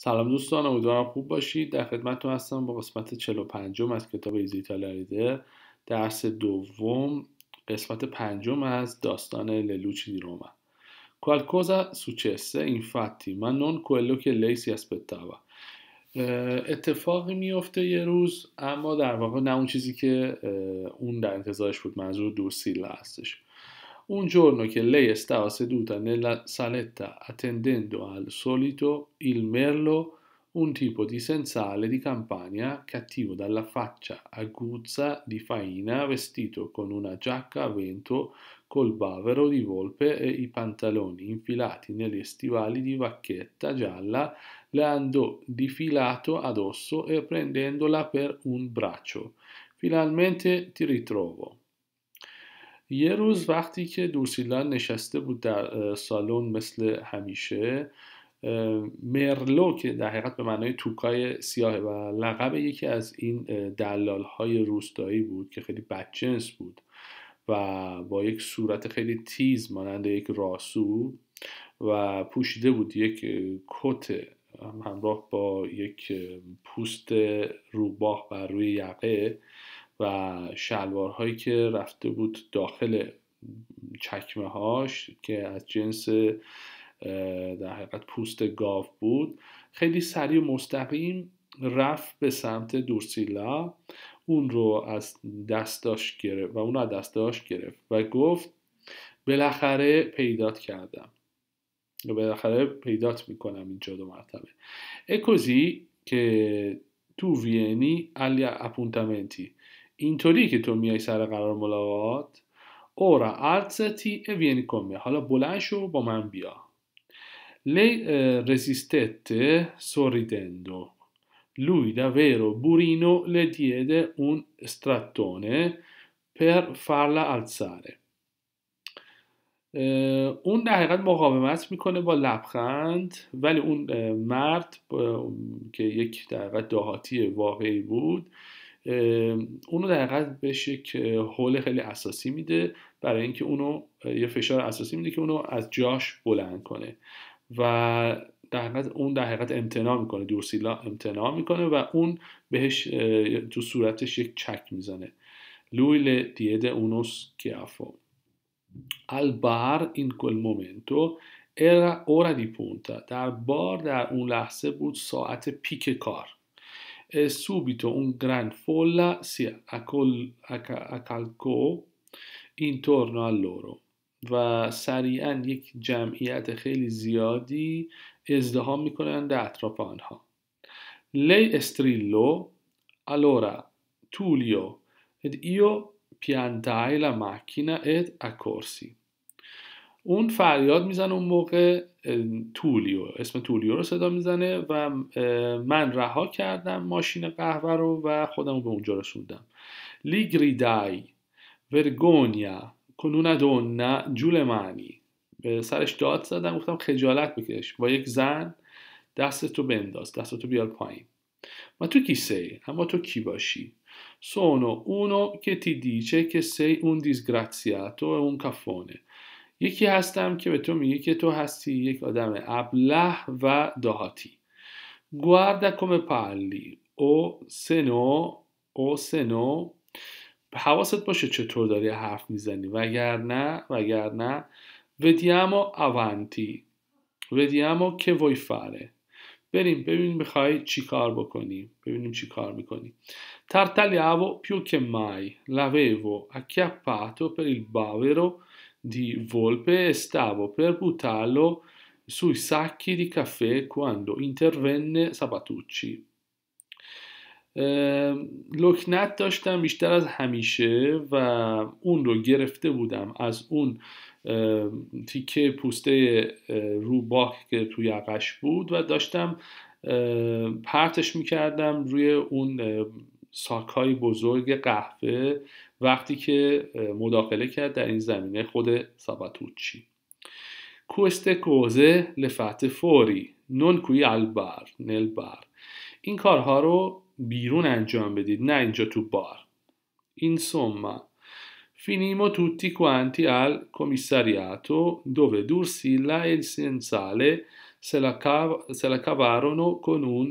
سلام دوستان امیدوارم خوب باشید در خدمتتون هستم با قسمت 45 از کتاب ایزیتالاریده درس دوم قسمت پنجم از داستان للوچی دی روما سوچسه successe infatti ma non quello che lei si aspettava اتفاقی میفته یه روز اما در واقع نه اون چیزی که اون در انتظارش بود منظور دوسیلا هستش Un giorno che lei stava seduta nella saletta attendendo al solito il merlo, un tipo di sensale di campagna, cattivo dalla faccia aguzza di faina, vestito con una giacca a vento col bavero di volpe e i pantaloni infilati negli stivali di vacchetta gialla, le andò difilato addosso e prendendola per un braccio. Finalmente ti ritrovo. یه روز وقتی که دورسیلان نشسته بود در سالن مثل همیشه مرلو که در حقیقت به معنای توکای سیاهه و لقب یکی از این دلال های روستایی بود که خیلی بدجنس بود و با یک صورت خیلی تیز مانند یک راسو و پوشیده بود یک کت همراه با یک پوست روباه بر روی یقه و شلوارهایی که رفته بود داخل چکمه هاش که از جنس در حقیقت پوست گاو بود خیلی سریع مستقیم رفت به سمت دورسیلا اون رو از داشت گرفت و اون رو از دستاش گرفت و گفت بالاخره پیدات کردم و بالاخره پیدات میکنم اینجا دو مرتبه اکوزی که تو وینی agli اپونتمنتی اینطوری که تو میای سر قرار ملاقات اورا آلزتی e vieni حالا بلند شو با من بیا لی رزیستت سوریدندو لوی lui davvero burino le اون un پر per farla اون در حقیقت مقاومت میکنه با لبخند ولی اون مرد که یک در حقیقت دهاتی واقعی بود اونو در حقیقت بهش یک حول خیلی اساسی میده برای اینکه اونو یه فشار اساسی میده که اونو از جاش بلند کنه و در حقیقت اون در حقیقت امتناع میکنه دورسیلا امتناع میکنه و اون بهش تو صورتش یک چک میزنه لویل دید اونوس که Al bar in مومنتو momento era ora در بار در اون لحظه بود ساعت پیک کار. e subito un gran folla si accol- acc- accalcò intorno a loro و سریعا یک جمعیت خیلی زیادی ازدهام میکنند در اطراف آنها لی استریلو allora Tullio ed io piantai la macchina ed accorsi اون فریاد میزنه اون موقع تولیو اسم تولیو رو صدا میزنه و من رها کردم ماشین قهوه رو و خودم رو به اونجا رسوندم لیگری دای ورگونیا کنون دون جول معنی به سرش داد زدم گفتم خجالت بکش با یک زن دستتو بنداز دستتو بیار پایین ما تو کی سی اما تو کی باشی سونو اونو که تی دیچه که سی اون تو اون کافونه یکی هستم که به تو میگه که تو هستی یک آدم ابله و دهاتی guarda come parli او سنو، او سنو. حواست باشه چطور داری حرف میزنی وگر نه vediamo avanti vediamo که vuoi fare بریم ببینیم میخوای چی کار بکنیم ببینیم چی کار میکنیم tartagliavo più che mai l'avevo acchiappato per il رو di Volpe e stavo per buttarlo sui sacchi di caffè quando intervenne Sabatucci. Ehm, لکنت داشتم بیشتر از همیشه و اون رو گرفته بودم از اون تیکه پوسته روباک که توی عقش بود و داشتم پرتش میکردم روی اون ساکای بزرگ قهوه وقتی که مداخله کرد در این زمینه خود ساباتوچی کوست کوزه لفت فوری نون کوی البر نل این کارها رو بیرون انجام بدید نه اینجا تو بار این سوما Finimo tutti quanti al commissariato dove Dursilla e il Sensale se la, se la con un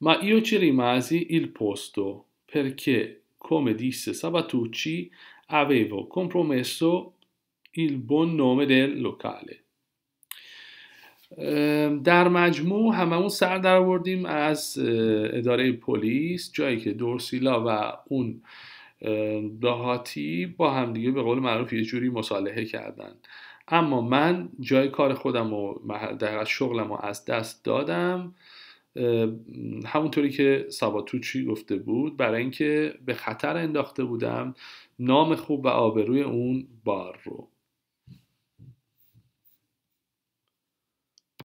ma io ci rimasi il posto perché, come disse Sabatucci, avevo compromesso il buon nome del locale. در مجموع هممون سر در آوردیم از اداره پلیس جایی که دورسیلا و اون دهاتی با همدیگه به قول معروف یه جوری مصالحه کردن اما من جای کار خودم و در شغلم رو از دست دادم همونطوری که ساباتوچی گفته بود برای اینکه به خطر انداخته بودم نام خوب و آبروی اون بار رو